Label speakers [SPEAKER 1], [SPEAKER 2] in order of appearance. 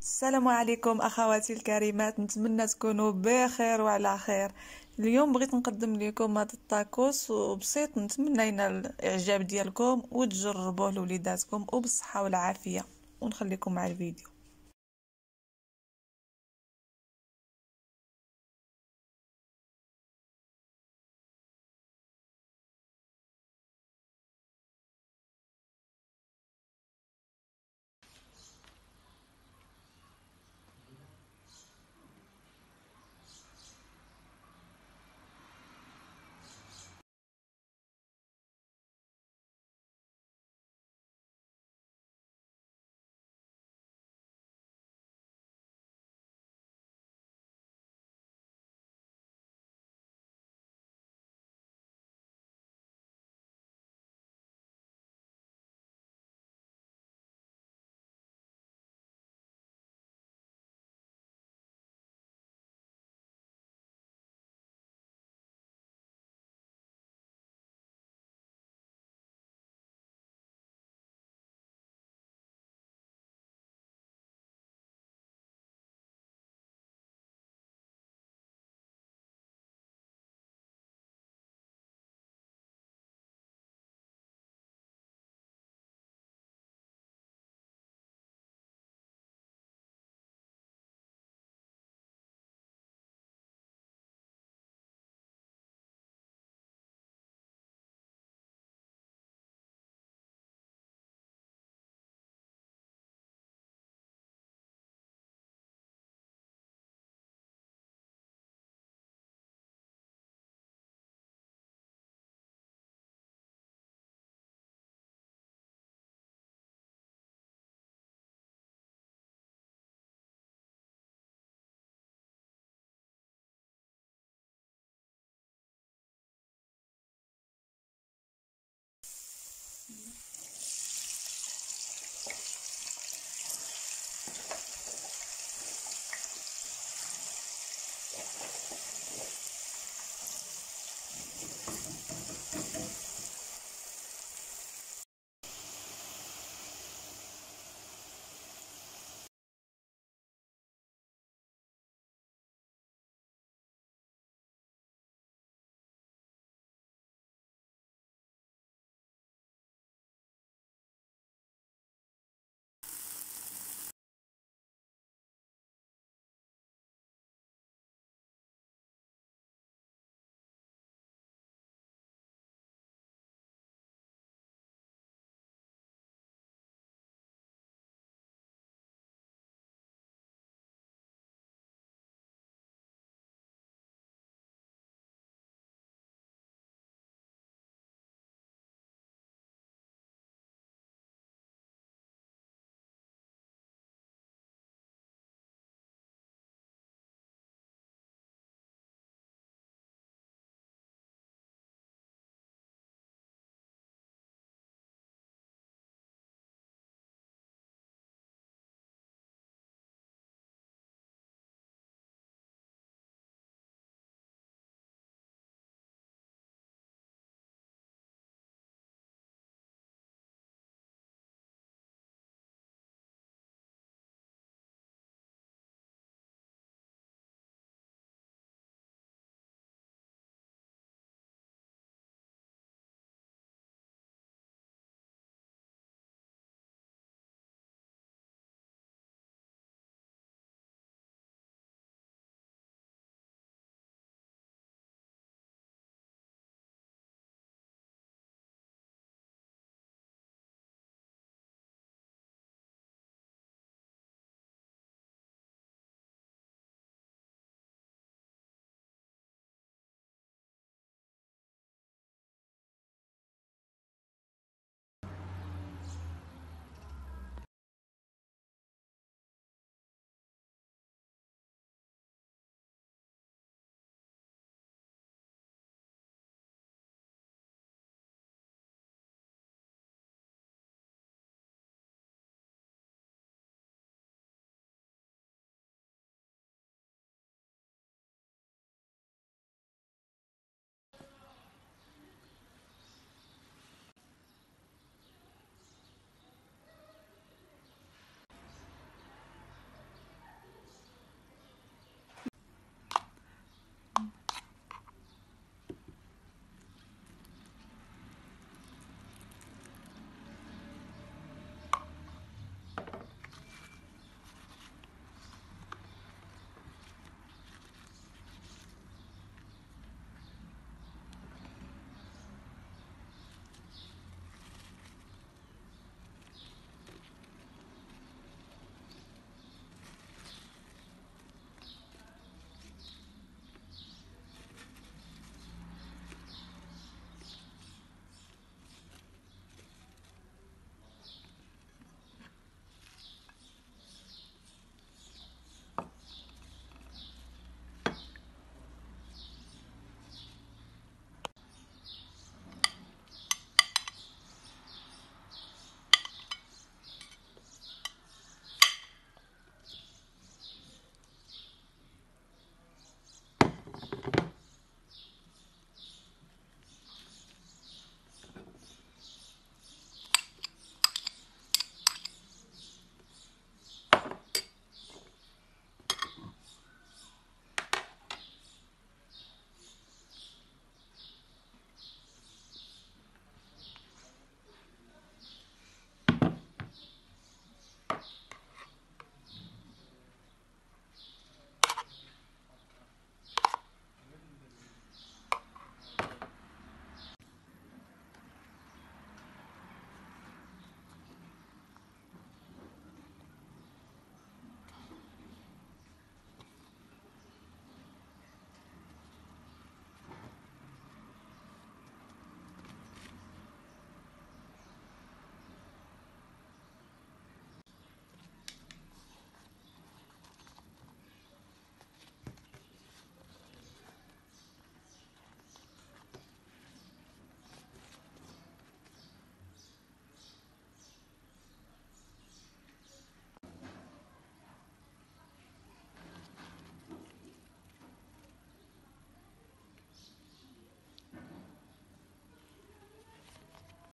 [SPEAKER 1] السلام عليكم اخواتي الكريمات نتمنى تكونوا بخير وعلى خير اليوم بغيت نقدم لكم هذا الطاكوس وبسيط نتمنى ينال الاعجاب ديالكم وتجربوه لوليداتكم وبالصحه والعافيه ونخليكم مع الفيديو